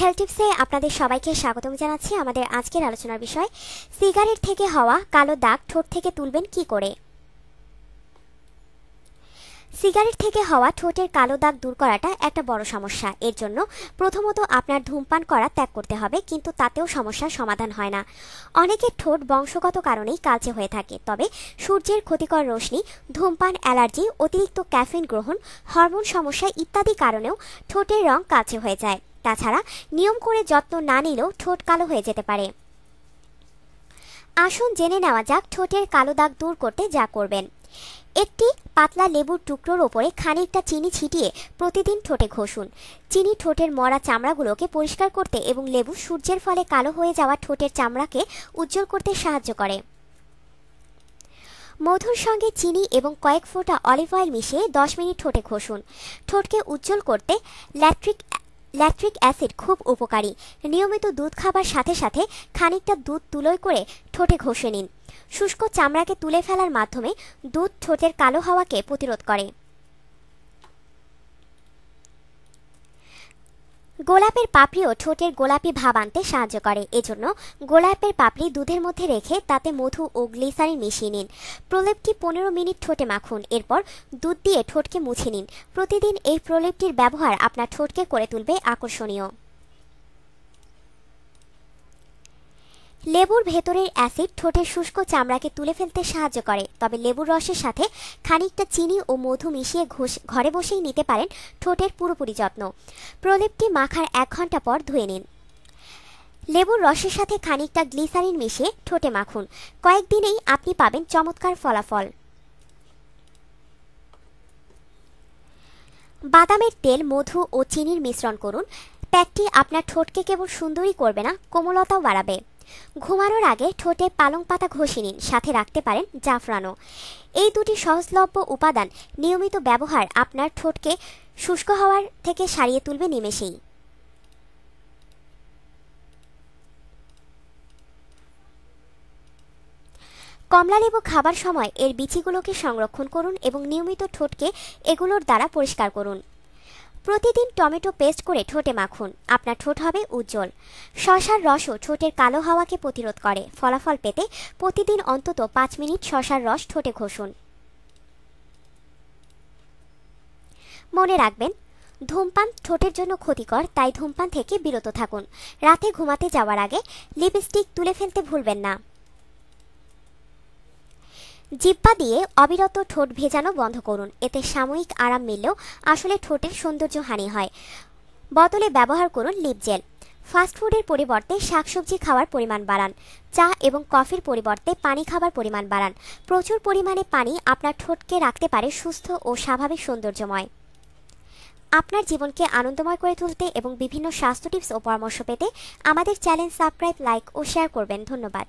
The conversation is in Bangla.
হেলথ টিপসে আপনাদের সবাইকে স্বাগতম জানাচ্ছি আমাদের আজকের আলোচনার বিষয় সিগারেট থেকে হওয়া কালো দাগ ঠোঁট থেকে তুলবেন কি করে সিগারেট থেকে হওয়া ঠোঁটের কালো দাগ দূর করাটা একটা বড় সমস্যা এর জন্য প্রথমত আপনার ধূমপান করা ত্যাগ করতে হবে কিন্তু তাতেও সমস্যার সমাধান হয় না অনেকের ঠোঁট বংশগত কারণেই কালচে হয়ে থাকে তবে সূর্যের ক্ষতিকর রশ্মি ধূমপান অ্যালার্জি অতিরিক্ত ক্যাফিন গ্রহণ হরমোন সমস্যা ইত্যাদি কারণেও ঠোঁটের রং কালচে হয়ে যায় তাছাড়া নিয়ম করে যত্ন না নিলেও ঠোঁট কালো হয়ে যেতে পারে আসুন জেনে নেওয়া যাক ঠোঁটের কালো দাগ দূর করতে যা করবেন একটি পাতলা লেবুর টুকরোর ওপরে খানিকটা চিনি ছিটিয়ে প্রতিদিন ঠোঁটে ঘষুন চিনি ঠোঁটের মরা চামড়াগুলোকে পরিষ্কার করতে এবং লেবু সূর্যের ফলে কালো হয়ে যাওয়া ঠোঁটের চামড়াকে উজ্জ্বল করতে সাহায্য করে মধুর সঙ্গে চিনি এবং কয়েক ফোঁটা অলিভ অয়েল মিশিয়ে দশ মিনিট ঠোঁটে ঘষুন ঠোঁটকে উজ্জ্বল করতে ল্যাট্রিক ল্যাকট্রিক অ্যাসিড খুব উপকারী নিয়মিত দুধ খাবার সাথে সাথে খানিকটা দুধ তুলোয় করে ঠোঁটে ঘষে নিন শুষ্ক চামড়াকে তুলে ফেলার মাধ্যমে দুধ ঠোঁটের কালো হাওয়াকে প্রতিরোধ করে গোলাপের পাপড়িও ঠোঁটের গোলাপি ভাব আনতে সাহায্য করে এজন্য গোলাপের পাপড়ি দুধের মধ্যে রেখে তাতে মধু ও গ্লিসারি মিশিয়ে নিন প্রলেপটি পনেরো মিনিট ঠোঁটে মাখুন এরপর দুধ দিয়ে ঠোঁটকে মুছে নিন প্রতিদিন এই প্রলেপটির ব্যবহার আপনার ঠোঁটকে করে তুলবে আকর্ষণীয় লেবুর ভেতরের অ্যাসিড ঠোঁটের শুষ্ক চামড়াকে তুলে ফেলতে সাহায্য করে তবে লেবুর রসের সাথে খানিকটা চিনি ও মধু মিশিয়ে ঘরে বসেই নিতে পারেন ঠোঁটের পুরোপুরি যত্ন প্রলেপটি মাখার এক ঘন্টা পর ধুয়ে নিন লেবুর রসের সাথে খানিকটা গ্লিসারিন মিশিয়ে ঠোঁটে মাখুন কয়েকদিনেই আপনি পাবেন চমৎকার ফলাফল বাদামের তেল মধু ও চিনির মিশ্রণ করুন প্যাকটি আপনার ঠোঁটকে কেবল সুন্দরই করবে না কোমলতাও বাড়াবে ঘুমানোর আগে ঠোঁটে পালং পাতা ঘষে নিন সাথে রাখতে পারেন জাফরানও এই দুটি সহজলভ্য উপাদান নিয়মিত ব্যবহার আপনার ঠোঁটকে শুষ্ক হওয়ার থেকে সারিয়ে তুলবে নিমেষেই কমলালেবু খাবার সময় এর বিচিগুলোকে সংরক্ষণ করুন এবং নিয়মিত ঠোঁটকে এগুলোর দ্বারা পরিষ্কার করুন প্রতিদিন টমেটো পেস্ট করে ঠোঁটে মাখুন আপনার ঠোঁট হবে উজ্জ্বল শশার রসও ঠোঁটের কালো হাওয়াকে প্রতিরোধ করে ফলাফল পেতে প্রতিদিন অন্তত পাঁচ মিনিট শশার রস ঠোঁটে ঘষুন মনে রাখবেন ধূমপান ঠোঁটের জন্য ক্ষতিকর তাই ধূমপান থেকে বিরত থাকুন রাতে ঘুমাতে যাওয়ার আগে লিপস্টিক তুলে ফেলতে ভুলবেন না জিব্বা দিয়ে অবিরত ঠোঁট ভেজানো বন্ধ করুন এতে সাময়িক আরাম মিললেও আসলে ঠোঁটের সৌন্দর্য হানি হয় বদলে ব্যবহার করুন লিপ জেল ফাস্টফুডের পরিবর্তে শাকসবজি খাওয়ার পরিমাণ বাড়ান চা এবং কফির পরিবর্তে পানি খাবার পরিমাণ বাড়ান প্রচুর পরিমাণে পানি আপনার ঠোঁটকে রাখতে পারে সুস্থ ও স্বাভাবিক সৌন্দর্যময় আপনার জীবনকে আনন্দময় করে তুলতে এবং বিভিন্ন স্বাস্থ্য টিপস ও পরামর্শ পেতে আমাদের চ্যানেল সাবস্ক্রাইব লাইক ও শেয়ার করবেন ধন্যবাদ